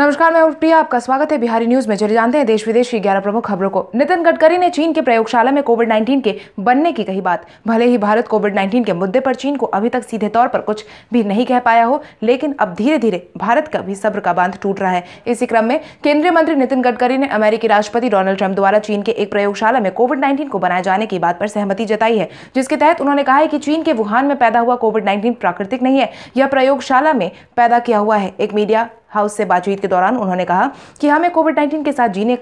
नमस्कार मैं प्रिया आपका स्वागत है बिहारी न्यूज में चले जानते हैं देश विदेश की ग्यारह प्रमुख खबरों को नितिन गडकरी ने चीन के प्रयोगशाला में कोविड 19 के बनने की कही बात भले ही भारत कोविड 19 के मुद्दे पर चीन को अभी तक सीधे तौर पर कुछ भी नहीं कह पाया हो लेकिन अब धीरे धीरे भारत का भी सब्र का बांध टूट रहा है इसी क्रम में केंद्रीय मंत्री नितिन गडकरी ने अमेरिकी राष्ट्रपति डोनाल्ड ट्रंप द्वारा चीन के एक प्रयोगशाला में कोविड नाइन्टीन को बनाए जाने की बात पर सहमति जताई है जिसके तहत उन्होंने कहा है कि चीन के वुहान में पैदा हुआ कोविड नाइन्टीन प्राकृतिक नहीं है यह प्रयोगशाला में पैदा किया हुआ है एक मीडिया हाउस से बातचीत के दौरान उन्होंने कहा कि हमें कोविड नाइन्टीन के साथ जीने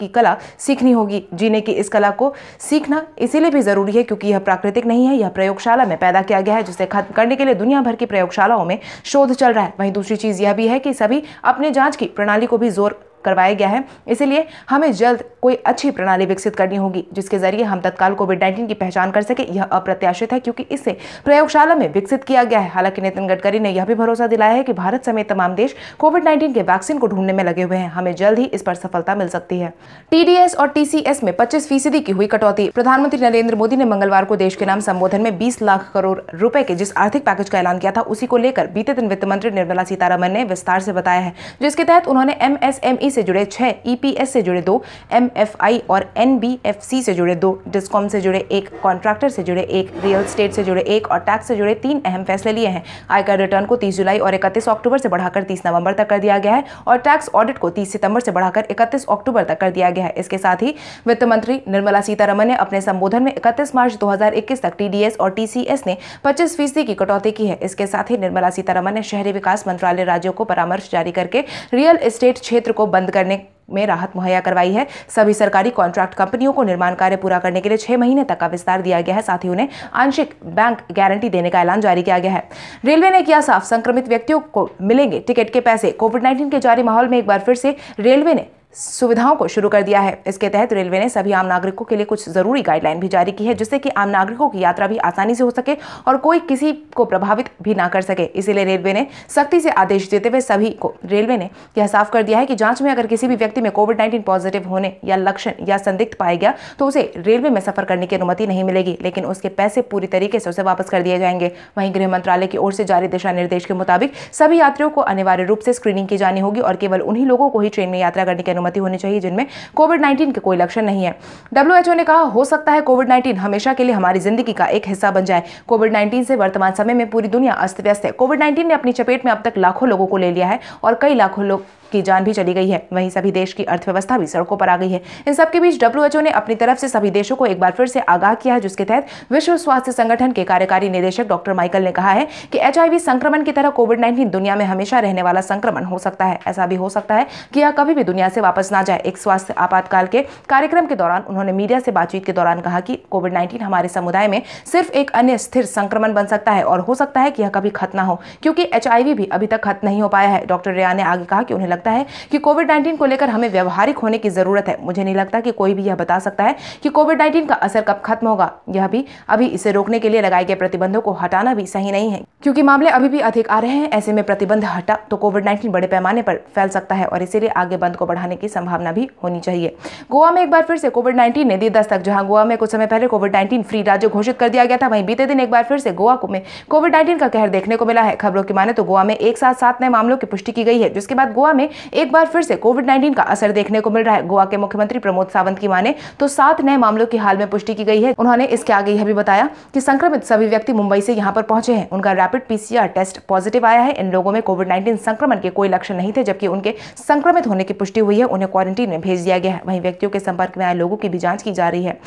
की कला सीखनी होगी जीने की इस कला को सीखना इसीलिए भी ज़रूरी है क्योंकि यह प्राकृतिक नहीं है यह प्रयोगशाला में पैदा किया गया है जिसे खत्म करने के लिए दुनिया भर की प्रयोगशालाओं में शोध चल रहा है वहीं दूसरी चीज़ यह भी है कि सभी अपने जांच की प्रणाली को भी जोर करवाया गया है इसलिए हमें जल्द कोई अच्छी प्रणाली विकसित करनी होगी जिसके जरिए हम तत्काल कोविड नाइन्टीन की पहचान कर सके यह अप्रत्याशित है क्योंकि इसे प्रयोगशाला में विकसित किया गया है हालांकि नितिन गडकरी ने यह भी भरोसा दिलाया है कि भारत समेत तमाम देश कोविड नाइन्टीन के वैक्सीन को ढूंढने में लगे हुए हैं हमें जल्द ही इस पर सफलता मिल सकती है टीडीएस और टीसीएस में पच्चीस फीसदी की हुई कटौती प्रधानमंत्री नरेंद्र मोदी ने मंगलवार को देश के नाम संबोधन में बीस लाख करोड़ रुपए के जिस आर्थिक पैकेज का ऐलान किया था उसी को लेकर बीते दिन वित्त मंत्री निर्मला सीतारमन ने विस्तार से बताया है जिसके तहत उन्होंने एमएसएमई से जुड़े छः ई e से जुड़े दो एम और एन से जुड़े दो डिस्कॉम से जुड़े एक कॉन्ट्रैक्टर से जुड़े एक रियल स्टेट से जुड़े एक और टैक्स से जुड़े तीन अहम फैसले लिए हैं आयकर रिटर्न को तीस जुलाई और इकतीस अक्टूबर से बढ़ाकर तीस नवंबर तक कर दिया गया है और टैक्स ऑडिट को तीस सितंबर से बढ़ाकर इकतीस अक्टूबर तक कर दिया गया है इसके साथ ही वित्त मंत्री निर्मला सीतारमन ने अपने संबोधन में इकतीस मार्च दो तक टी और टी ने पच्चीस फीसदी की कटौती की है इसके साथ ही निर्मला सीतारमन ने शहरी विकास मंत्रालय राज्यों को परामर्श जारी करके रियल एस्टेट क्षेत्र को बंद करने में राहत मुहैया करवाई है सभी सरकारी कॉन्ट्रैक्ट कंपनियों को निर्माण कार्य पूरा करने के लिए छह महीने तक का विस्तार दिया गया है साथ ही उन्हें आंशिक बैंक गारंटी देने का ऐलान जारी किया गया है रेलवे ने किया साफ संक्रमित व्यक्तियों को मिलेंगे टिकट के पैसे कोविड नाइन्टीन के जारी माहौल में एक बार फिर से रेलवे ने सुविधाओं को शुरू कर दिया है इसके तहत रेलवे ने सभी आम नागरिकों के लिए कुछ ज़रूरी गाइडलाइन भी जारी की है जिससे कि आम नागरिकों की यात्रा भी आसानी से हो सके और कोई किसी को प्रभावित भी ना कर सके इसीलिए रेलवे ने सख्ती से आदेश देते हुए सभी को रेलवे ने यह साफ कर दिया है कि जांच में अगर किसी भी व्यक्ति में कोविड नाइन्टीन पॉजिटिव होने या लक्षण या संदिग्ध पाया गया तो उसे रेलवे में सफर करने की अनुमति नहीं मिलेगी लेकिन उसके पैसे पूरी तरीके से उसे वापस कर दिए जाएंगे वहीं गृह मंत्रालय की ओर से जारी दिशा निर्देश के मुताबिक सभी यात्रियों को अनिवार्य रूप से स्क्रीनिंग की जानी होगी और केवल उन्हीं लोगों को ही ट्रेन में यात्रा करने की अनुमति होनी चाहिए जिनमें कोविड नाइन्टीन के कोई लक्षण नहीं है डब्ल्यू ने कहा हो सकता है कोविड नाइन्टीन हमेशा के लिए हमारी जिंदगी का एक हिस्सा बन जाए कोविड नाइन्टीन से वर्तमान समय में पूरी दुनिया अस्त व्यस्त है कोविड नाइन्टीन ने अपनी चपेट में अब तक लाखों लोगों को ले लिया है और कई लाखों लोग की जान भी चली गई है वहीं सभी देश की अर्थव्यवस्था भी सड़कों पर आ गई है इन सबके बीच डब्ल्यूएचओ ने अपनी तरफ से सभी देशों को एक बार फिर से आगाह किया है जिसके तहत विश्व स्वास्थ्य संगठन के कार्यकारी निदेशक डॉक्टर माइकल ने कहा है कि एचआईवी संक्रमण की तरह कोविड नाइन्टीन दुनिया में हमेशा रहने वाला संक्रमण हो सकता है ऐसा भी हो सकता है कि यह कभी भी दुनिया से वापस ना जाए एक स्वास्थ्य आपातकाल के कार्यक्रम के दौरान उन्होंने मीडिया से बातचीत के दौरान कहा कि कोविड नाइन्टीन हमारे समुदाय में सिर्फ एक अन्य स्थिर संक्रमण बन सकता है और हो सकता है कि यह कभी खत्म ना हो क्योंकि एच भी अभी तक खत्म नहीं हो पाया है डॉक्टर रिया ने आगे कहा कि उन्हें लगता है कि कोविड नाइन्टीन को लेकर हमें व्यवहारिक होने की जरूरत है मुझे नहीं लगता कि कोई भी यह बता सकता है कि कोविड नाइन्टीन का असर कब खत्म होगा यह भी अभी इसे रोकने के लिए लगाए गए प्रतिबंधों को हटाना भी सही नहीं है क्योंकि मामले अभी भी अधिक आ रहे हैं ऐसे में प्रतिबंध हटा तो कोविड नाइन्टीन बड़े पैमाने पर फैल सकता है और इसीलिए आगे बंद को बढ़ाने की संभावना भी होनी चाहिए गोवा में एक बार फिर से कोविड नाइन्टीन ने दी दस्तक जहां गोवा में कुछ समय पहले कोविड नाइन्टीन फ्री राज्य घोषित कर दिया गया था वहीं बीते दिन एक बार फिर से गोवा में कोविड नाइन्टीन का कहर देखने को मिला है खबरों की माने तो गोवा में एक साथ सात नए मामलों की पुष्टि की गई है जिसके बाद गोवा में एक बार फिर से कोविड नाइन्टीन का असर देखने को मिल रहा है गोवा के मुख्यमंत्री प्रमोद सावंत की माने तो सात नए मामलों की हाल में पुष्टि की गई है उन्होंने इसके आगे यह भी बताया कि संक्रमित सभी व्यक्ति मुंबई से यहाँ पर पहुंचे हैं उनका रैपिड पीसीआर टेस्ट पॉजिटिव आया है इन लोगों में कोविड नाइन्टीन संक्रमण के कोई लक्षण नहीं थे जबकि उनके संक्रमित होने की पुष्टि हुई है उन्हें क्वारंटीन में भेज दिया गया है वहीं व्यक्तियों के संपर्क में आए लोगों की भी जांच की जा रही है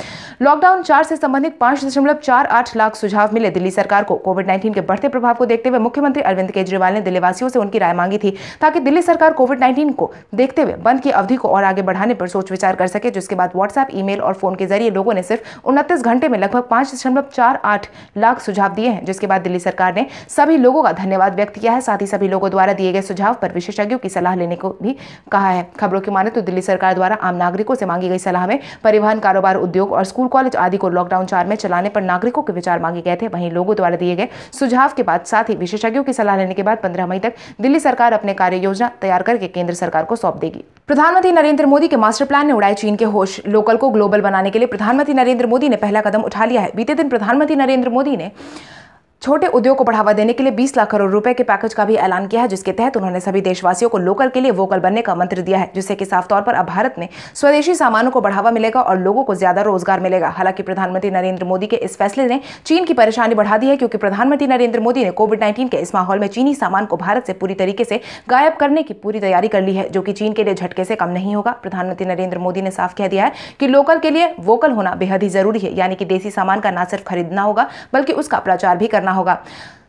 लॉकडाउन चार से संबंधित पाँच लाख सुझाव मिले दिल्ली सरकार को कोविड नाइन्टीन के बढ़ते प्रभाव को देखते हुए मुख्यमंत्री अरविंद केजरीवाल ने दिल्लीवासियों से उनकी राय मांगी थी ताकि दिल्ली सरकार कोविड नाइन्टीन को देखते हुए बंद की अवधि को और आगे बढ़ाने पर सोच विचार कर सके जिसके बाद व्हाट्सएप ईमेल और फोन के जरिए लोगों ने सिर्फ उनतीस घंटे में लगभग पाँच लाख सुझाव दिए हैं जिसके बाद दिल्ली सरकार ने सभी लोगों का धन्यवाद व्यक्त किया है साथ ही सभी लोगों द्वारा दिए गए सुझाव पर विशेषज्ञों की सलाह लेने को भी कहा है खबरों के की माने तो दिल्ली सरकार द्वारा आम नागरिकों से मांगी गई सलाह में परिवहन कारोबार उद्योग और स्कूल कॉलेज आदि को लॉकडाउन चार में चलाने पर नागरिकों के विचार मांगे गए थे वहीं लोगों द्वारा दिए गए सुझाव के बाद साथ ही विशेषज्ञों की सलाह लेने के बाद पंद्रह मई तक दिल्ली सरकार अपने कार्य योजना तैयार करके केंद्र सरकार को सौंप देगी प्रधानमंत्री नरेंद्र मोदी के मास्टर प्लान ने उड़ाए चीन के होश लोकल को ग्लोबल बनाने के लिए प्रधानमंत्री नरेंद्र मोदी ने पहला कदम उठा लिया है बीते दिन प्रधानमंत्री नरेंद्र मोदी ने छोटे उद्योग को बढ़ावा देने के लिए 20 लाख करोड़ रुपए के पैकेज का भी ऐलान किया है जिसके तहत उन्होंने सभी देशवासियों को लोकल के लिए वोकल बनने का मंत्र दिया है जिससे कि साफ तौर पर अब भारत में स्वदेशी सामानों को बढ़ावा मिलेगा और लोगों को ज्यादा रोजगार मिलेगा हालांकि प्रधानमंत्री नरेंद्र मोदी के इस फैसले ने चीन की परेशानी बढ़ा दी है क्योंकि प्रधानमंत्री नरेंद्र मोदी ने कोविड नाइन्टीन के इस माहौल में चीनी सामान को भारत से पूरी तरीके से गायब करने की पूरी तैयारी कर ली है जो कि चीन के लिए झटके से कम नहीं होगा प्रधानमंत्री नरेंद्र मोदी ने साफ कह दिया है कि लोकल के लिए वोकल होना बेहद ही जरूरी है यानी कि देसी सामान का न सिर्फ खरीदना होगा बल्कि उसका प्रचार भी करना होगा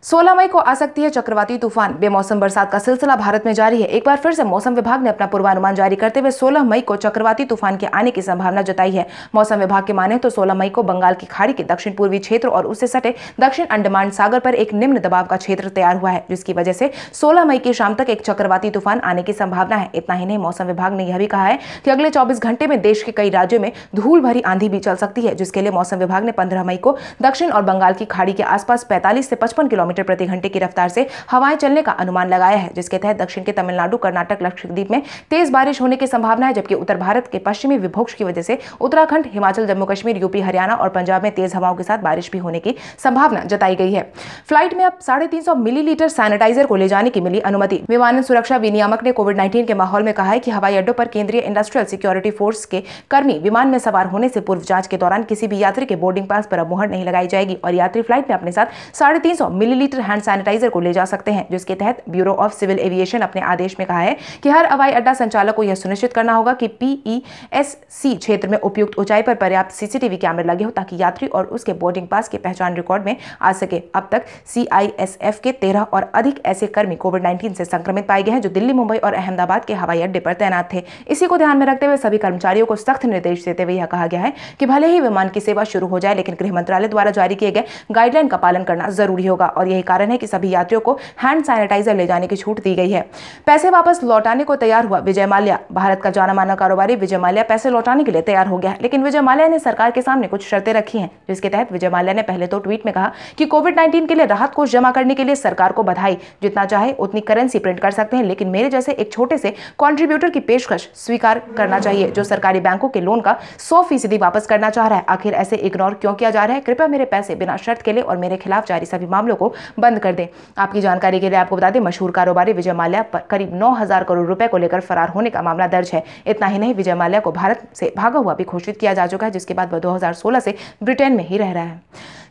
16 मई को आ सकती है चक्रवाती तूफान बेमौसम बरसात का सिलसिला भारत में जारी है एक बार फिर से मौसम विभाग ने अपना पूर्वानुमान जारी करते हुए 16 मई को चक्रवाती तूफान के आने की संभावना जताई है मौसम विभाग के माने तो 16 मई को बंगाल की खाड़ी के दक्षिण पूर्वी क्षेत्र और उससे सटे दक्षिण अंडमान सागर पर एक निम्न दबाव का क्षेत्र तैयार हुआ है जिसकी वजह से सोलह मई की शाम तक एक चक्रवाती तूफान आने की संभावना है इतना ही नहीं मौसम विभाग ने यह भी कहा है कि अगले चौबीस घंटे में देश के कई राज्यों में धूल भरी आंधी भी चल सकती है जिसके लिए मौसम विभाग ने पंद्रह मई को दक्षिण और बंगाल की खाड़ी के आसपास पैंतालीस से पचपन किलोमीटर किलोमीटर प्रति घंटे की रफ्तार से हवाएं चलने का अनुमान लगाया है जिसके तहत दक्षिण के तमिलनाडु कर्नाटक लक्षद्वीप में तेज बारिश होने की संभावना है जबकि उत्तर भारत के पश्चिमी विभोक्ष की वजह से उत्तराखंड हिमाचल जम्मू कश्मीर यूपी हरियाणा और पंजाब में तेज हवाओं के साथ बारिश भी होने की संभावना जताई गई है फ्लाइट में अब साढ़े तीन सौ मिलीलीटर सैनिटाइजर को ले जाने की मिली अनुमति विमानन सुरक्षा विनियामक ने कोविड नाइन्टीन के माहौल में कहा है कि हवाई अड्डों पर केंद्रीय इंडस्ट्रियल सिक्योरिटी फोर्स के कर्मी विमान में सवार होने से पूर्व जांच के दौरान किसी भी यात्री के बोर्डिंग पास पर अब मुहर नहीं लगाई जाएगी और यात्री फ्लाइट में अपने साथ साढ़े तीन सौ मिली मिलीलीटर हैंड सैनिटाइजर को ले जा सकते हैं जिसके तहत ब्यूरो ऑफ सिविल एविएशन अपने आदेश में कहा है कि हर हवाई अड्डा संचालक को यह सुनिश्चित करना होगा कि पीईएससी e क्षेत्र में उपयुक्त ऊंचाई पर पर्याप्त सीसीटीवी कैमरे लगे हो ताकि यात्री और उसके बोर्डिंग पास की पहचान रिकॉर्ड में आ सके अब तक सीआईएसएफ के तेरह और अधिक ऐसे कर्मी कोविड नाइन्टीन से संक्रमित पाए गए हैं जो दिल्ली मुंबई और अहमदाबाद के हवाई अड्डे पर तैनात थे इसी को ध्यान में रखते हुए सभी कर्मचारियों को सख्त निर्देश देते हुए यह कहा गया है कि भले ही विमान की सेवा शुरू हो जाए लेकिन गृह मंत्रालय द्वारा जारी किए गए गाइडलाइन का पालन करना जरूरी होगा और यही कारण है कि सभी यात्रियों को हैंड सैनिटाइजर ले जाने की छूट दी गई है पैसे वापस लौटाने को तैयार हुआ विजय माल्या भारत का जाना माना कारोबारी विजय माल्या पैसे लौटाने के लिए तैयार हो गया है लेकिन विजय माल्या ने सरकार के सामने कुछ शर्तें रखी हैं जिसके तहत विजय माल्या ने पहले तो ट्वीट में कहा कि कोविड नाइन्टीन के लिए राहत कोष जमा करने के लिए सरकार को बधाई जितना चाहे उतनी करेंसी प्रिंट कर सकते हैं लेकिन मेरे जैसे एक छोटे से कॉन्ट्रीब्यूटर की पेशकश स्वीकार करना चाहिए जो सरकारी बैंकों के लोन का सौ फीसदी वापस करना चाह रहा है आखिर ऐसे इग्नोर क्यों किया जा रहा है कृपया मेरे पैसे बिना शर्त के लिए और मेरे खिलाफ जारी सभी मामलों को बंद कर दें आपकी जानकारी के लिए आपको बता दें मशहूर कारोबारी विजय माल्या पर करीब नौ करोड़ रुपए को लेकर फरार होने का मामला दर्ज है इतना ही नहीं विजय माल्या को भारत से भागा हुआ भी घोषित किया जा चुका है जिसके बाद वह दो से ब्रिटेन में ही रह रहा है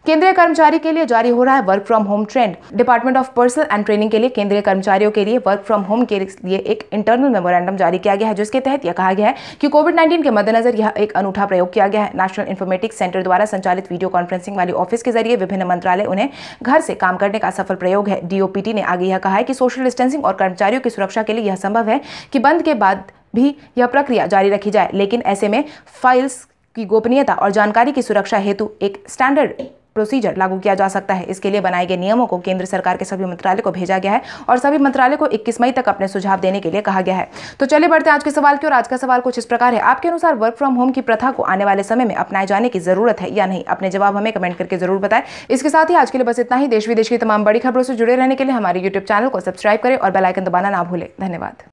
केंद्रीय कर्मचारी के लिए जारी हो रहा है work from home trend department of personnel and training के लिए केंद्रीय कर्मचारियों के लिए वर्क फ्रॉम होम के लिए एक इंटरनल मेमोरेंडम जारी किया गया है जिसके तहत यह कहा गया है कि कोविड नाइन्टीन के मद्देनजर यह एक अनूठा प्रयोग किया गया है नेशनल इन्फॉर्मेटिक्स सेंटर द्वारा संचालित वीडियो कॉन्फ्रेंसिंग वाली ऑफिस के जरिए विभिन्न मंत्रालय उन्हें घर से काम करने का सफल प्रयोग है डीओपीटी ने आगे यह कहा है कि सोशल डिस्टेंसिंग और कर्मचारियों की सुरक्षा के लिए यह संभव है कि बंद के बाद भी यह प्रक्रिया जारी रखी जाए लेकिन ऐसे में फाइल्स की गोपनीयता और जानकारी की सुरक्षा हेतु एक स्टैंडर्ड प्रोसीजर लागू किया जा सकता है इसके लिए बनाए गए नियमों को केंद्र सरकार के सभी मंत्रालय को भेजा गया है और सभी मंत्रालय को 21 मई तक अपने सुझाव देने के लिए कहा गया है तो चलिए बढ़ते हैं आज के सवाल की और आज का सवाल कुछ इस प्रकार है आपके अनुसार वर्क फ्रॉम होम की प्रथा को आने वाले समय में अपनाए जाने की जरूरत है या नहीं अपने जवाब हमें कमेंट करके जरूर बताए इसके साथ ही आज के लिए बस इतना ही देश विदेश की तमाम बड़ी खबरों से जुड़े रहने के लिए हमारे यूट्यूब चैनल को सब्सक्राइब करें और बेलाइकन दबाना ना भूलें धन्यवाद